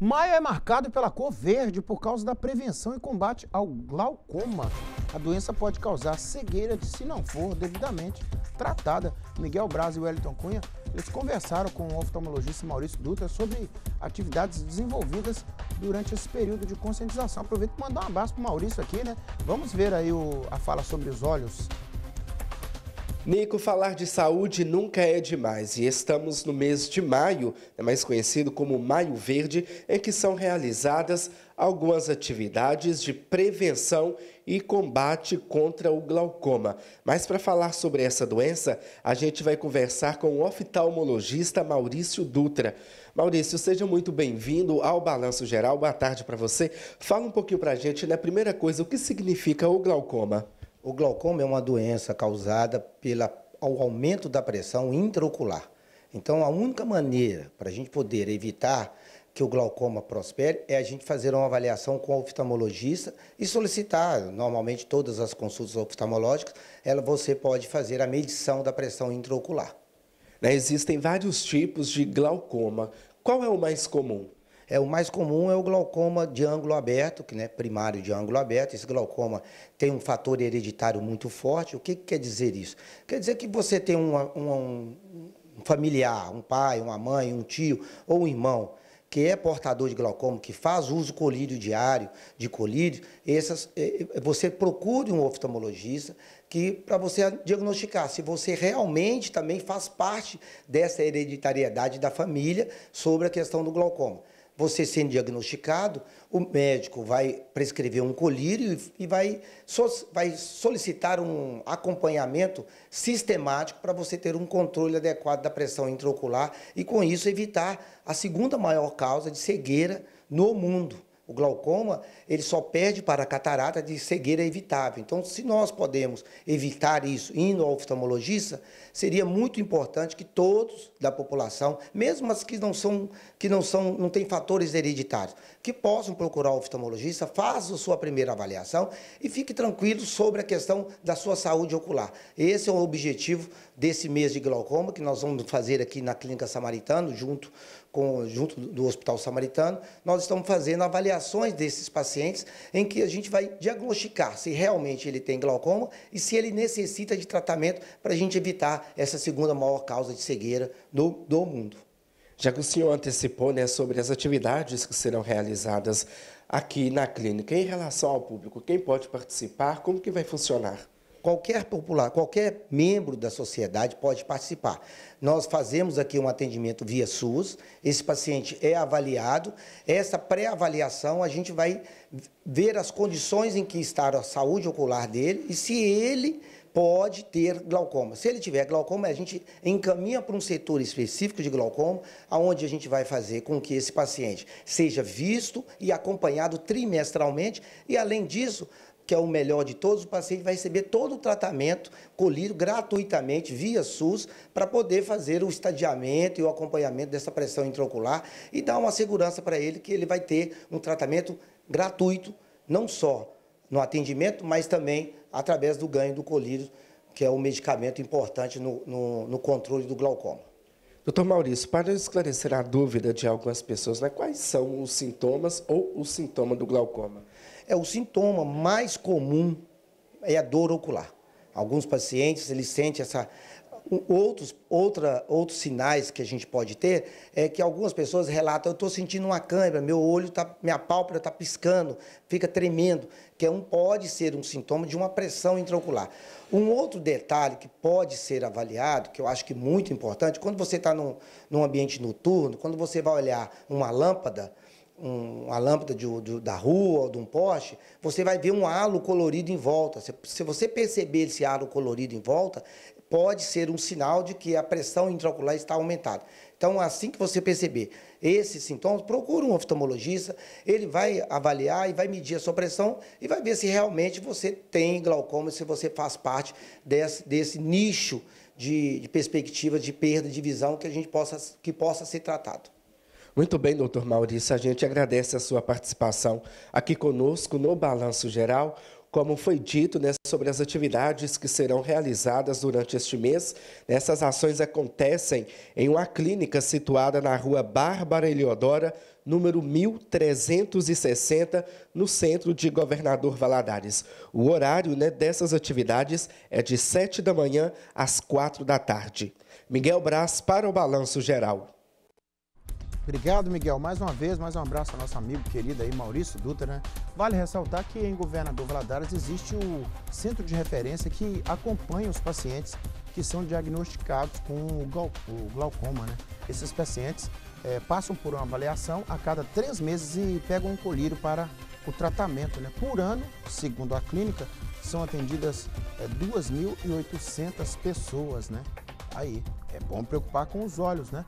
Maio é marcado pela cor verde por causa da prevenção e combate ao glaucoma. A doença pode causar cegueira se não for devidamente tratada. Miguel Braz e Wellington Cunha, eles conversaram com o oftalmologista Maurício Dutra sobre atividades desenvolvidas durante esse período de conscientização. Aproveito para mandar um abraço para o Maurício aqui, né? Vamos ver aí o, a fala sobre os olhos Nico, falar de saúde nunca é demais e estamos no mês de maio, é mais conhecido como Maio Verde, em que são realizadas algumas atividades de prevenção e combate contra o glaucoma. Mas para falar sobre essa doença, a gente vai conversar com o oftalmologista Maurício Dutra. Maurício, seja muito bem-vindo ao Balanço Geral. Boa tarde para você. Fala um pouquinho para a gente, na né? primeira coisa, o que significa o glaucoma? O glaucoma é uma doença causada pelo aumento da pressão intraocular. Então, a única maneira para a gente poder evitar que o glaucoma prospere é a gente fazer uma avaliação com o oftalmologista e solicitar, normalmente todas as consultas oftalmológicas, ela, você pode fazer a medição da pressão intraocular. Né, existem vários tipos de glaucoma. Qual é o mais comum? É, o mais comum é o glaucoma de ângulo aberto, que é né, primário de ângulo aberto. Esse glaucoma tem um fator hereditário muito forte. O que, que quer dizer isso? Quer dizer que você tem uma, uma, um, um familiar, um pai, uma mãe, um tio ou um irmão que é portador de glaucoma, que faz uso colírio diário de colírio, essas, é, é, você procure um oftalmologista que para você diagnosticar se você realmente também faz parte dessa hereditariedade da família sobre a questão do glaucoma você sendo diagnosticado, o médico vai prescrever um colírio e vai, vai solicitar um acompanhamento sistemático para você ter um controle adequado da pressão intraocular e, com isso, evitar a segunda maior causa de cegueira no mundo. O glaucoma, ele só perde para a catarata de cegueira evitável. Então, se nós podemos evitar isso indo ao oftalmologista, seria muito importante que todos da população, mesmo as que não são que não são não têm fatores hereditários, que possam procurar o oftalmologista, façam sua primeira avaliação e fique tranquilo sobre a questão da sua saúde ocular. Esse é o objetivo desse mês de glaucoma que nós vamos fazer aqui na Clínica Samaritano junto com, junto do Hospital Samaritano, nós estamos fazendo avaliações desses pacientes em que a gente vai diagnosticar se realmente ele tem glaucoma e se ele necessita de tratamento para a gente evitar essa segunda maior causa de cegueira do, do mundo. Já que o senhor antecipou né, sobre as atividades que serão realizadas aqui na clínica, em relação ao público, quem pode participar, como que vai funcionar? qualquer popular, qualquer membro da sociedade pode participar. Nós fazemos aqui um atendimento via SUS, esse paciente é avaliado, essa pré-avaliação a gente vai ver as condições em que está a saúde ocular dele e se ele pode ter glaucoma. Se ele tiver glaucoma, a gente encaminha para um setor específico de glaucoma, aonde a gente vai fazer com que esse paciente seja visto e acompanhado trimestralmente e além disso, que é o melhor de todos, o paciente vai receber todo o tratamento colhido gratuitamente via SUS para poder fazer o estadiamento e o acompanhamento dessa pressão intraocular e dar uma segurança para ele que ele vai ter um tratamento gratuito, não só no atendimento, mas também através do ganho do colírio, que é um medicamento importante no, no, no controle do glaucoma. Doutor Maurício, para esclarecer a dúvida de algumas pessoas, né, quais são os sintomas ou o sintoma do glaucoma? É o sintoma mais comum é a dor ocular. Alguns pacientes eles sentem essa Outros, outra, outros sinais que a gente pode ter é que algumas pessoas relatam, eu estou sentindo uma câimbra, meu olho, tá, minha pálpebra está piscando, fica tremendo, que é um, pode ser um sintoma de uma pressão intraocular. Um outro detalhe que pode ser avaliado, que eu acho que é muito importante, quando você está num, num ambiente noturno, quando você vai olhar uma lâmpada, uma lâmpada de, de, da rua ou de um poste, você vai ver um halo colorido em volta. Se, se, você perceber esse halo colorido em volta, pode ser um sinal de que a pressão intraocular está aumentada. Então, assim que você perceber esses sintomas, procure um oftalmologista, ele vai avaliar e vai medir a sua pressão e vai ver se realmente você tem glaucoma, se você faz parte desse, desse nicho de, de perspectiva de perda de visão que a gente possa, que possa ser tratado. Muito bem, doutor Maurício, a gente agradece a sua participação aqui conosco no Balanço Geral. Como foi dito né, sobre as atividades que serão realizadas durante este mês, né, essas ações acontecem em uma clínica situada na rua Bárbara Eliodora, número 1360, no centro de Governador Valadares. O horário né, dessas atividades é de 7 da manhã às 4 da tarde. Miguel Braz para o Balanço Geral. Obrigado, Miguel. Mais uma vez, mais um abraço ao nosso amigo querido aí, Maurício Dutra, né? Vale ressaltar que em Governador Valadares existe o centro de referência que acompanha os pacientes que são diagnosticados com o glaucoma, né? Esses pacientes é, passam por uma avaliação a cada três meses e pegam um colírio para o tratamento. Né? Por ano, segundo a clínica, são atendidas é, eh, 2.800 pessoas. Né? Aí, é bom preocupar com os olhos, né?